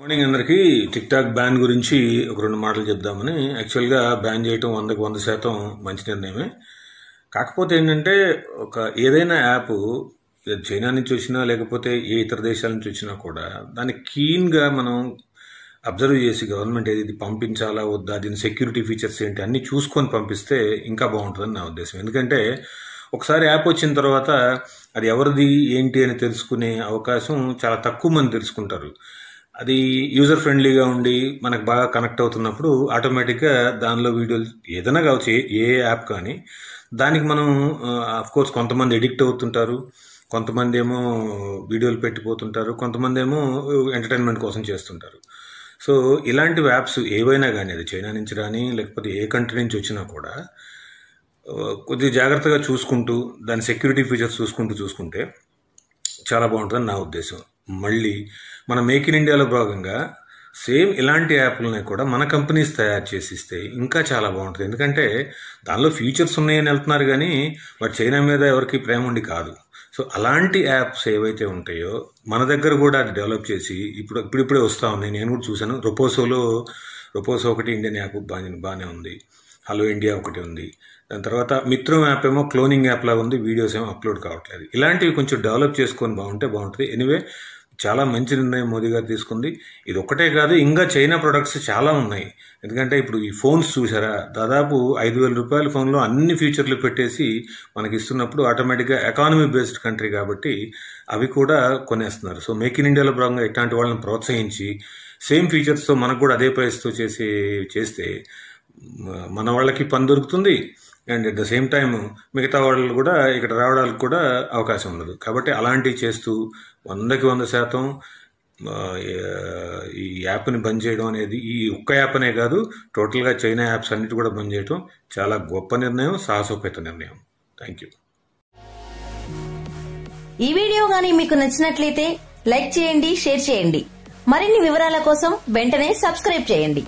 morning అందరికీ tick talk ban గురించి ఒక రెండు మాటలు చెప్దామని యాక్చువల్గా బ్యాన్ చేయటం వందకు వంద శాతం మంచి నిర్ణయమే కాకపోతే ఏంటంటే ఒక ఏదైనా యాప్ చైనా నుంచి వచ్చినా లేకపోతే ఏ ఇతర దేశాల నుంచి వచ్చినా కూడా దాన్ని క్లీన్గా మనం అబ్జర్వ్ చేసి గవర్నమెంట్ ఏది పంపించాలా వద్దా దీని సెక్యూరిటీ ఫీచర్స్ ఏంటి అన్నీ చూసుకొని పంపిస్తే ఇంకా బాగుంటుందని నా ఉద్దేశం ఎందుకంటే ఒకసారి యాప్ వచ్చిన తర్వాత అది ఎవరిది ఏంటి అని తెలుసుకునే అవకాశం చాలా తక్కువ మంది తెలుసుకుంటారు అది యూజర్ ఫ్రెండ్లీగా ఉండి మనకు బాగా కనెక్ట్ అవుతున్నప్పుడు ఆటోమేటిక్గా దానిలో వీడియోలు ఏదైనా కావచ్చు ఏ యాప్ కానీ దానికి మనం కోర్స్ కొంతమంది ఎడిక్ట్ అవుతుంటారు కొంతమంది ఏమో వీడియోలు పెట్టిపోతుంటారు కొంతమంది ఏమో ఎంటర్టైన్మెంట్ కోసం చేస్తుంటారు సో ఇలాంటి యాప్స్ ఏవైనా కానీ అది చైనా నుంచి కానీ లేకపోతే ఏ కంట్రీ నుంచి వచ్చినా కూడా కొద్దిగా జాగ్రత్తగా చూసుకుంటూ దాని సెక్యూరిటీ ఫీచర్స్ చూసుకుంటూ చూసుకుంటే చాలా బాగుంటుందని నా ఉద్దేశం మళ్ళీ మన మేక్ ఇన్ ఇండియాలో భాగంగా సేమ్ ఇలాంటి యాప్లని కూడా మన కంపెనీస్ తయారు చేసిస్తే ఇంకా చాలా బాగుంటుంది ఎందుకంటే దానిలో ఫీచర్స్ ఉన్నాయని వెళ్తున్నారు కానీ వాటి చైనా మీద ఎవరికి ప్రేమ ఉండి కాదు సో అలాంటి యాప్స్ ఏవైతే ఉంటాయో మన దగ్గర కూడా అది డెవలప్ చేసి ఇప్పుడు ఇప్పుడిప్పుడే వస్తూ ఉన్నాయి నేను కూడా చూశాను రొపోసోలో రొపోసో ఒకటి ఇండియన్ యాప్ బాగా బాగానే ఉంది హలో ఇండియా ఒకటి ఉంది దాని తర్వాత మిత్రం యాప్ ఏమో క్లోనింగ్ యాప్ లాగా ఉంది వీడియోస్ ఏమో అప్లోడ్ కావట్లేదు ఇలాంటివి కొంచెం డెవలప్ చేసుకొని బాగుంటే బాగుంటుంది ఎనివే చాలా మంచి నిర్ణయం మోదీ గారు తీసుకుంది ఇది ఒక్కటే కాదు ఇంకా చైనా ప్రొడక్ట్స్ చాలా ఉన్నాయి ఎందుకంటే ఇప్పుడు ఈ ఫోన్స్ చూసారా దాదాపు ఐదు వేల రూపాయల ఫోన్లో అన్ని ఫీచర్లు పెట్టేసి మనకి ఇస్తున్నప్పుడు ఆటోమేటిక్గా ఎకానమీ బేస్డ్ కంట్రీ కాబట్టి అవి కూడా కొనేస్తున్నారు సో మేక్ ఇన్ ఇండియాలో భాగంగా ఇట్లాంటి వాళ్ళని ప్రోత్సహించి సేమ్ ఫీచర్స్తో మనకు కూడా అదే ప్రైస్తో చేసి చేస్తే మన వాళ్ళకి పని దొరుకుతుంది and at the same time మిగతా వాళ్ళు కూడా ఇక్కడ రావడానికి కూడా అవకాశం ఉండదు కాబట్టి అలాంటివి చేస్తూ వందకి వంద శాతం ఈ యాప్ని బంద్ చేయడం అనేది ఈ ఒక్క యాప్ అనే కాదు టోటల్గా చైనా యాప్స్ అన్నిటి కూడా బంద్ చేయడం చాలా గొప్ప నిర్ణయం సాహసోపేత నిర్ణయం థ్యాంక్ యూ ఈ వీడియో గానీ మీకు నచ్చినట్లయితే లైక్ చేయండి షేర్ చేయండి మరిన్ని వివరాల కోసం వెంటనే సబ్స్క్రైబ్ చేయండి